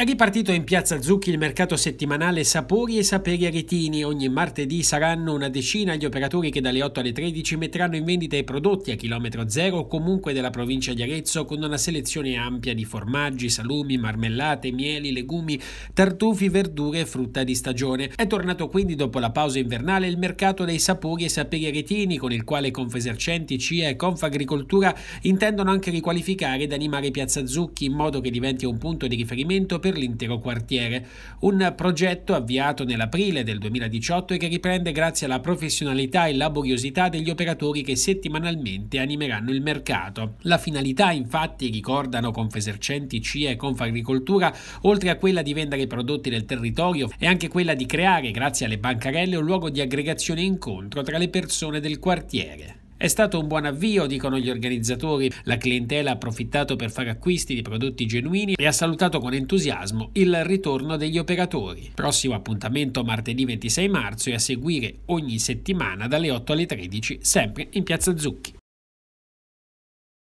È ripartito in Piazza Zucchi il mercato settimanale Sapori e Saperi Aretini. Ogni martedì saranno una decina gli operatori che dalle 8 alle 13 metteranno in vendita i prodotti a chilometro zero o comunque della provincia di Arezzo con una selezione ampia di formaggi, salumi, marmellate, mieli, legumi, tartufi, verdure e frutta di stagione. È tornato quindi dopo la pausa invernale il mercato dei Sapori e Saperi Aretini con il quale Confesercenti, CIA e Confagricoltura intendono anche riqualificare ed animare Piazza Zucchi in modo che diventi un punto di riferimento per per l'intero quartiere, un progetto avviato nell'aprile del 2018 e che riprende grazie alla professionalità e laboriosità degli operatori che settimanalmente animeranno il mercato. La finalità infatti, ricordano Confesercenti, CIA e Confagricoltura, oltre a quella di vendere i prodotti del territorio, è anche quella di creare, grazie alle bancarelle, un luogo di aggregazione e incontro tra le persone del quartiere. È stato un buon avvio, dicono gli organizzatori, la clientela ha approfittato per fare acquisti di prodotti genuini e ha salutato con entusiasmo il ritorno degli operatori. Prossimo appuntamento martedì 26 marzo e a seguire ogni settimana dalle 8 alle 13, sempre in Piazza Zucchi.